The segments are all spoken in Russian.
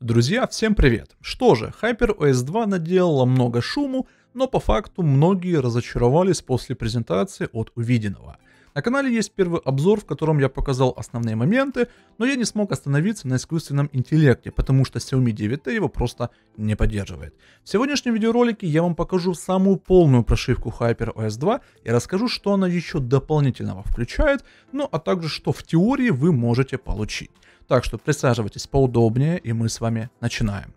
Друзья, всем привет! Что же, HyperOS 2 наделала много шуму, но по факту многие разочаровались после презентации от увиденного. На канале есть первый обзор, в котором я показал основные моменты, но я не смог остановиться на искусственном интеллекте, потому что Xiaomi 9T его просто не поддерживает. В сегодняшнем видеоролике я вам покажу самую полную прошивку HyperOS 2 и расскажу, что она еще дополнительного включает, ну а также что в теории вы можете получить. Так что присаживайтесь поудобнее и мы с вами начинаем.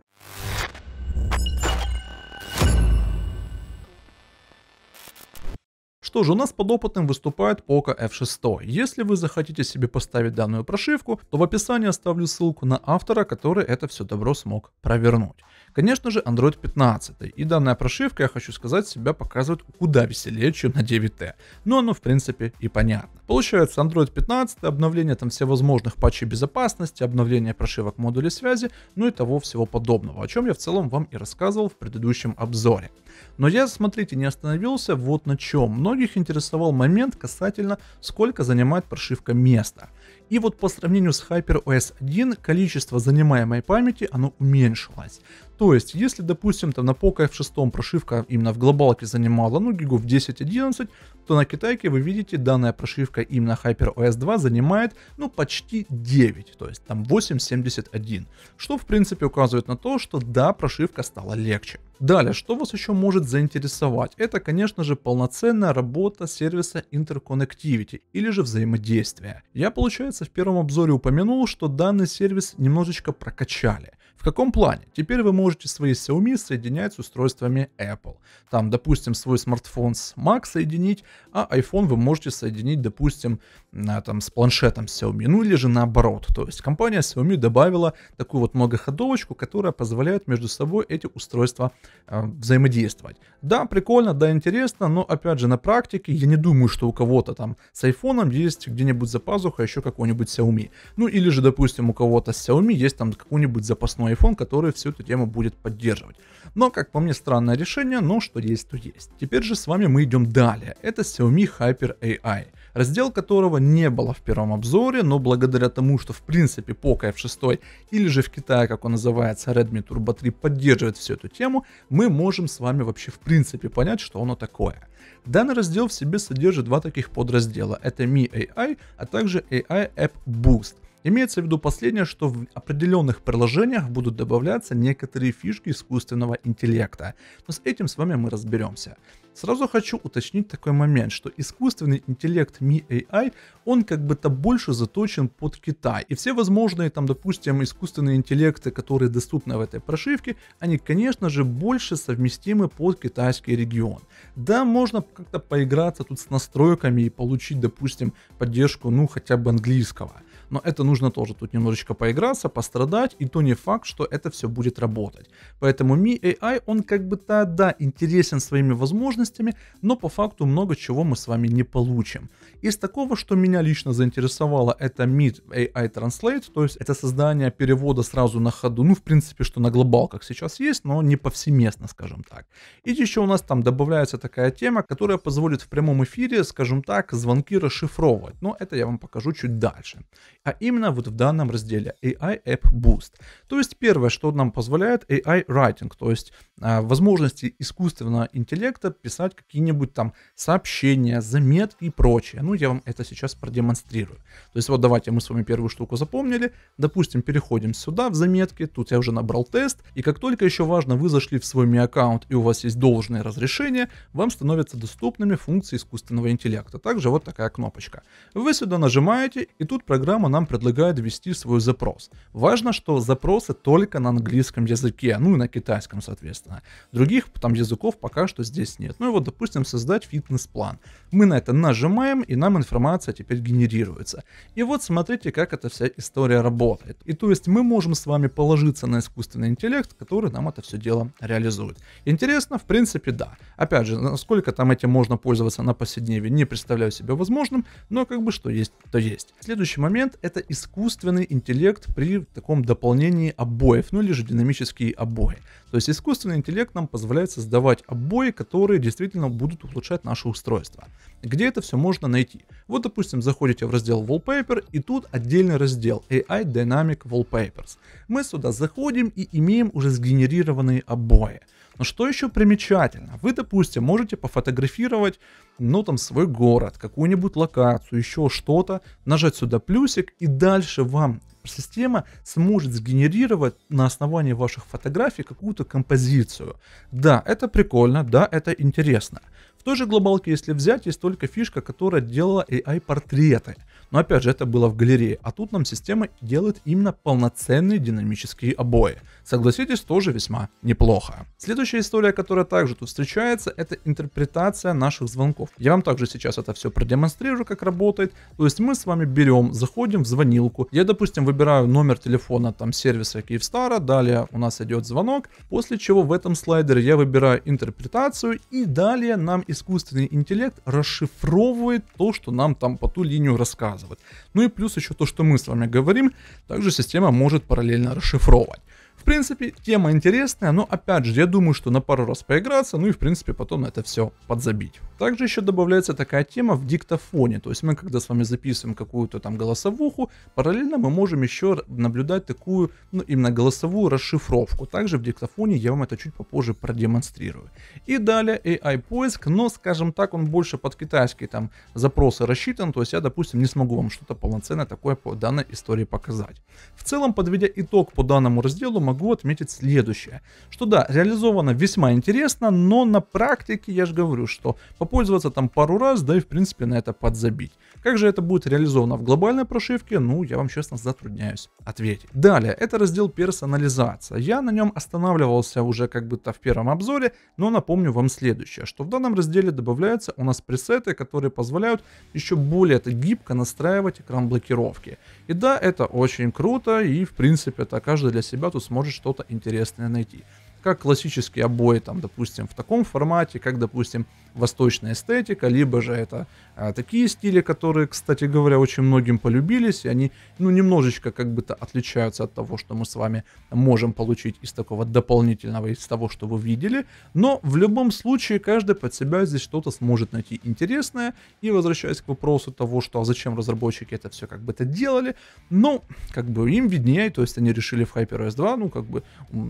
Что же, у нас под подопытным выступает Poco F6. Если вы захотите себе поставить данную прошивку, то в описании оставлю ссылку на автора, который это все добро смог провернуть. Конечно же, Android 15. И данная прошивка, я хочу сказать, себя показывает куда веселее, чем на 9T. Но оно, в принципе, и понятно. Получается, Android 15, обновление там всевозможных патчей безопасности, обновление прошивок модулей связи, ну и того всего подобного, о чем я в целом вам и рассказывал в предыдущем обзоре. Но я, смотрите, не остановился вот на чем. Многих интересовал момент касательно, сколько занимает прошивка места. И вот по сравнению с HyperOS 1 количество занимаемой памяти оно уменьшилось. То есть, если, допустим, там на Poco F6 прошивка именно в глобалке занимала, ну, гигов 10-11, то на китайке вы видите данная прошивка именно HyperOS 2 занимает ну почти 9, то есть там 8.71, что в принципе указывает на то, что да, прошивка стала легче. Далее, что вас еще может заинтересовать? Это, конечно же, полноценная работа сервиса Interconnectivity или же взаимодействия Я, получается, в первом обзоре упомянул, что данный сервис немножечко прокачали. В каком плане? Теперь вы можете свои Xiaomi соединять с устройствами Apple. Там, допустим, свой смартфон с Mac соединить, а iPhone вы можете соединить, допустим, на там, с планшетом Xiaomi, ну или же наоборот. То есть компания Xiaomi добавила такую вот многоходовочку, которая позволяет между собой эти устройства э, взаимодействовать. Да, прикольно, да, интересно, но опять же на практике я не думаю, что у кого-то там с iPhone есть где-нибудь за пазухой еще какой-нибудь Xiaomi. Ну или же, допустим, у кого-то с Xiaomi есть там какой-нибудь запасной iPhone, который всю эту тему будет поддерживать. Но, как по мне, странное решение, но что есть, то есть. Теперь же с вами мы идем далее. Это Xiaomi Hyper AI раздел которого не было в первом обзоре, но благодаря тому, что в принципе Poco F6 или же в Китае, как он называется, Redmi Turbo 3 поддерживает всю эту тему, мы можем с вами вообще в принципе понять, что оно такое. Данный раздел в себе содержит два таких подраздела, это Mi AI, а также AI App Boost – Имеется в виду последнее, что в определенных приложениях будут добавляться некоторые фишки искусственного интеллекта. Но с этим с вами мы разберемся. Сразу хочу уточнить такой момент, что искусственный интеллект Mi AI, он как бы-то больше заточен под Китай. И все возможные там, допустим, искусственные интеллекты, которые доступны в этой прошивке, они, конечно же, больше совместимы под китайский регион. Да, можно как-то поиграться тут с настройками и получить, допустим, поддержку, ну, хотя бы английского но это нужно тоже тут немножечко поиграться, пострадать, и то не факт, что это все будет работать. Поэтому Mi AI, он как бы то да интересен своими возможностями, но по факту много чего мы с вами не получим. Из такого, что меня лично заинтересовало, это Mi AI Translate, то есть это создание перевода сразу на ходу, ну в принципе, что на глобалках сейчас есть, но не повсеместно, скажем так. И еще у нас там добавляется такая тема, которая позволит в прямом эфире, скажем так, звонки расшифровывать, но это я вам покажу чуть дальше а именно вот в данном разделе AI App Boost. То есть первое, что нам позволяет AI Writing, то есть а, возможности искусственного интеллекта писать какие-нибудь там сообщения, заметки и прочее. Ну, я вам это сейчас продемонстрирую. То есть вот давайте мы с вами первую штуку запомнили. Допустим, переходим сюда в заметки, тут я уже набрал тест, и как только еще важно, вы зашли в свой аккаунт и у вас есть должное разрешение, вам становятся доступными функции искусственного интеллекта. Также вот такая кнопочка. Вы сюда нажимаете, и тут программа нам предлагают ввести свой запрос. Важно, что запросы только на английском языке, ну и на китайском, соответственно. Других там языков пока что здесь нет. Ну и вот, допустим, создать фитнес-план. Мы на это нажимаем, и нам информация теперь генерируется. И вот смотрите, как эта вся история работает. И то есть мы можем с вами положиться на искусственный интеллект, который нам это все дело реализует. Интересно? В принципе, да. Опять же, насколько там этим можно пользоваться на повседневе, не представляю себе возможным, но как бы что есть, то есть. Следующий момент это искусственный интеллект при таком дополнении обоев, ну или же динамические обои. То есть искусственный интеллект нам позволяет создавать обои, которые действительно будут улучшать наше устройство. Где это все можно найти? Вот, допустим, заходите в раздел Wallpaper, и тут отдельный раздел AI Dynamic Wallpapers. Мы сюда заходим и имеем уже сгенерированные обои. Но что еще примечательно? Вы, допустим, можете пофотографировать, ну, там, свой город, какую-нибудь локацию, еще что-то, нажать сюда плюсик, и дальше вам система сможет сгенерировать на основании ваших фотографий какую-то композицию. Да, это прикольно, да, это интересно. В той же глобалке, если взять, есть только фишка, которая делала AI-портреты. Но опять же, это было в галерее. А тут нам система делает именно полноценные динамические обои. Согласитесь, тоже весьма неплохо. Следующая история, которая также тут встречается, это интерпретация наших звонков. Я вам также сейчас это все продемонстрирую, как работает. То есть мы с вами берем, заходим в звонилку. Я, допустим, выбираю номер телефона там сервиса Киевстара. Далее у нас идет звонок. После чего в этом слайдере я выбираю интерпретацию. И далее нам искусственный интеллект расшифровывает то, что нам там по ту линию рассказывают. Ну и плюс еще то, что мы с вами говорим, также система может параллельно расшифровывать. В принципе, тема интересная, но опять же, я думаю, что на пару раз поиграться, ну и в принципе потом на это все подзабить. Также еще добавляется такая тема в диктофоне, то есть мы когда с вами записываем какую-то там голосовуху, параллельно мы можем еще наблюдать такую, ну именно голосовую расшифровку. Также в диктофоне я вам это чуть попозже продемонстрирую. И далее AI поиск, но скажем так, он больше под китайские там запросы рассчитан, то есть я, допустим, не смогу вам что-то полноценное такое по данной истории показать. В целом, подведя итог по данному разделу, могу отметить следующее, что да, реализовано весьма интересно, но на практике я же говорю, что попользоваться там пару раз, да и в принципе на это подзабить. Как же это будет реализовано в глобальной прошивке, ну я вам честно затрудняюсь ответить. Далее, это раздел персонализация. Я на нем останавливался уже как будто в первом обзоре, но напомню вам следующее, что в данном разделе добавляются у нас пресеты, которые позволяют еще более гибко настраивать экран блокировки. И да, это очень круто, и в принципе это каждый для себя тут сможет что-то интересное найти. Как классические обои, там, допустим, в таком формате, как, допустим, восточная эстетика, либо же это а, такие стили, которые, кстати говоря, очень многим полюбились, и они, ну, немножечко как бы-то отличаются от того, что мы с вами можем получить из такого дополнительного, из того, что вы видели, но в любом случае каждый под себя здесь что-то сможет найти интересное, и возвращаясь к вопросу того, что а зачем разработчики это все как бы-то делали, ну, как бы им виднее, то есть они решили в HyperOS 2, ну, как бы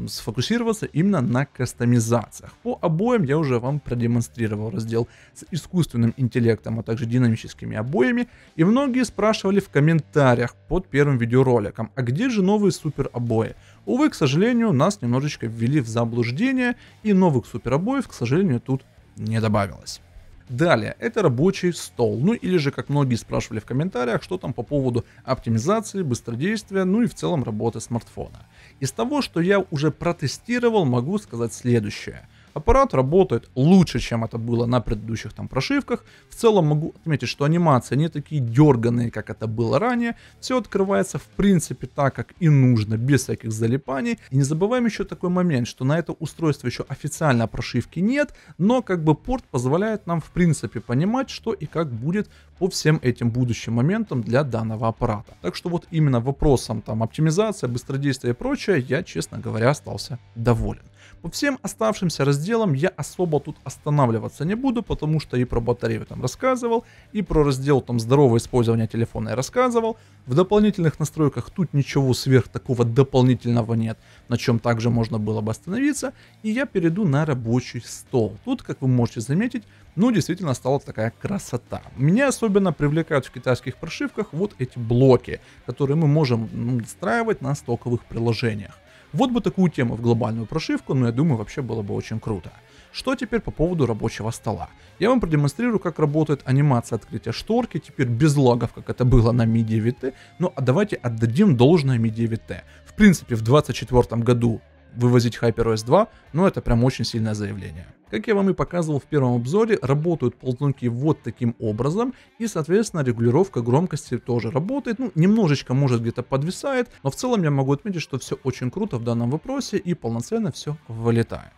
сфокусироваться именно на кастомизациях. По обоим я уже вам продемонстрировал раздел с искусственным интеллектом, а также динамическими обоями, и многие спрашивали в комментариях под первым видеороликом, а где же новые супер обои? Увы, к сожалению, нас немножечко ввели в заблуждение, и новых супер обоев, к сожалению, тут не добавилось. Далее, это рабочий стол, ну или же, как многие спрашивали в комментариях, что там по поводу оптимизации, быстродействия, ну и в целом работы смартфона. Из того, что я уже протестировал, могу сказать следующее – Аппарат работает лучше, чем это было на предыдущих там прошивках. В целом могу отметить, что анимации не такие дерганные, как это было ранее. Все открывается в принципе так, как и нужно, без всяких залипаний. И не забываем еще такой момент, что на это устройство еще официально прошивки нет, но как бы порт позволяет нам в принципе понимать, что и как будет по всем этим будущим моментам для данного аппарата. Так что вот именно вопросом там оптимизация, быстродействия и прочее я, честно говоря, остался доволен. По всем оставшимся разделам я особо тут останавливаться не буду, потому что и про батарею там рассказывал, и про раздел там здоровое использование телефона я рассказывал. В дополнительных настройках тут ничего сверх такого дополнительного нет, на чем также можно было бы остановиться. И я перейду на рабочий стол. Тут, как вы можете заметить, ну действительно стала такая красота. Меня особенно привлекают в китайских прошивках вот эти блоки, которые мы можем настраивать на стоковых приложениях. Вот бы такую тему в глобальную прошивку, но я думаю, вообще было бы очень круто. Что теперь по поводу рабочего стола? Я вам продемонстрирую, как работает анимация открытия шторки, теперь без лагов, как это было на Mid9T, Ну а давайте отдадим должное Mid9T. В принципе, в 2024 году вывозить HyperOS 2, но ну, это прям очень сильное заявление. Как я вам и показывал в первом обзоре, работают ползунки вот таким образом, и соответственно регулировка громкости тоже работает, ну немножечко может где-то подвисает, но в целом я могу отметить, что все очень круто в данном вопросе и полноценно все вылетает.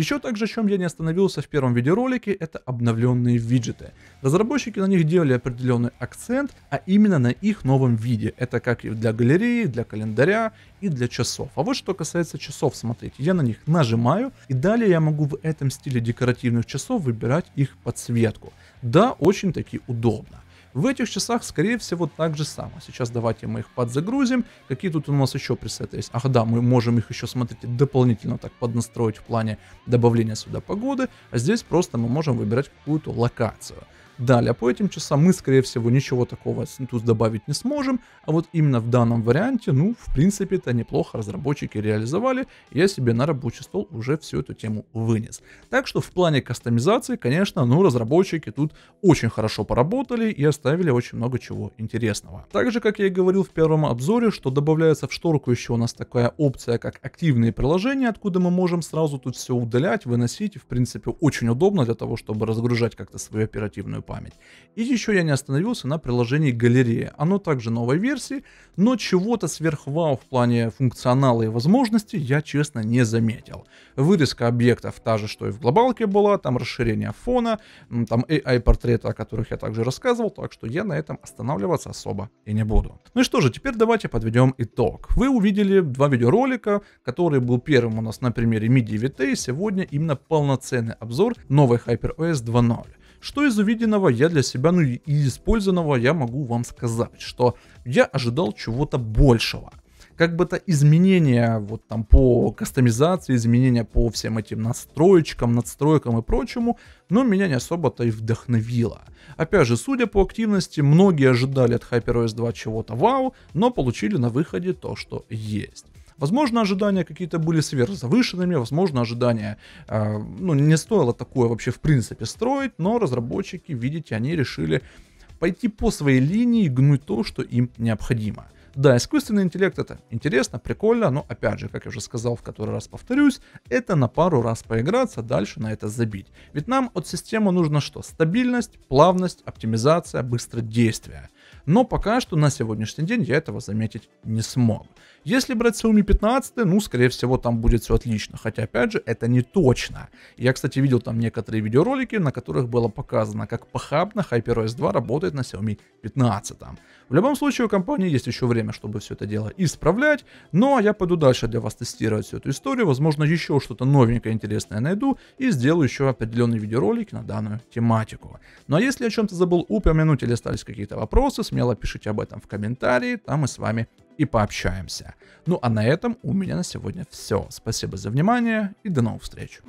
Еще также, о чем я не остановился в первом видеоролике, это обновленные виджеты. Разработчики на них делали определенный акцент, а именно на их новом виде. Это как и для галереи, для календаря и для часов. А вот что касается часов, смотрите, я на них нажимаю, и далее я могу в этом стиле декоративных часов выбирать их подсветку. Да, очень таки удобно. В этих часах, скорее всего, так же самое. Сейчас давайте мы их подзагрузим. Какие тут у нас еще пресеты есть? Ах да, мы можем их еще, смотрите, дополнительно так поднастроить в плане добавления сюда погоды. А здесь просто мы можем выбирать какую-то локацию. Далее, а по этим часам мы, скорее всего, ничего такого тут добавить не сможем, а вот именно в данном варианте, ну, в принципе, это неплохо разработчики реализовали, я себе на рабочий стол уже всю эту тему вынес. Так что в плане кастомизации, конечно, ну, разработчики тут очень хорошо поработали и оставили очень много чего интересного. Также, как я и говорил в первом обзоре, что добавляется в шторку еще у нас такая опция, как активные приложения, откуда мы можем сразу тут все удалять, выносить, в принципе, очень удобно для того, чтобы разгружать как-то свою оперативную память. И еще я не остановился на приложении галерея. Оно также новой версии, но чего-то сверхвау в плане функционала и возможностей я, честно, не заметил. Вырезка объектов та же, что и в глобалке была, там расширение фона, там AI-портреты, о которых я также рассказывал, так что я на этом останавливаться особо и не буду. Ну и что же, теперь давайте подведем итог. Вы увидели два видеоролика, который был первым у нас на примере MIDI VT, сегодня именно полноценный обзор новой HyperOS 2.0. Что из увиденного я для себя, ну и использованного я могу вам сказать, что я ожидал чего-то большего как бы то изменения вот там по кастомизации, изменения по всем этим настроечкам, надстройкам и прочему, но ну, меня не особо-то и вдохновило. Опять же, судя по активности, многие ожидали от HyperOS 2 чего-то вау, но получили на выходе то, что есть. Возможно, ожидания какие-то были сверхзавышенными, возможно, ожидания, э, ну, не стоило такое вообще в принципе строить, но разработчики, видите, они решили пойти по своей линии и гнуть то, что им необходимо. Да, искусственный интеллект это интересно, прикольно, но опять же, как я уже сказал, в который раз повторюсь, это на пару раз поиграться, дальше на это забить. Ведь нам от системы нужно что? Стабильность, плавность, оптимизация, быстродействие но пока что на сегодняшний день я этого заметить не смог. Если брать Xiaomi 15, ну, скорее всего, там будет все отлично, хотя, опять же, это не точно. Я, кстати, видел там некоторые видеоролики, на которых было показано, как похабно HyperOS 2 работает на Xiaomi 15. В любом случае, у компании есть еще время, чтобы все это дело исправлять, но ну, а я пойду дальше для вас тестировать всю эту историю, возможно, еще что-то новенькое интересное найду и сделаю еще определенный видеоролик на данную тематику. Ну а если о чем-то забыл упомянуть или остались какие-то вопросы, вопросы, смело пишите об этом в комментарии, там мы с вами и пообщаемся. Ну а на этом у меня на сегодня все. Спасибо за внимание и до новых встреч.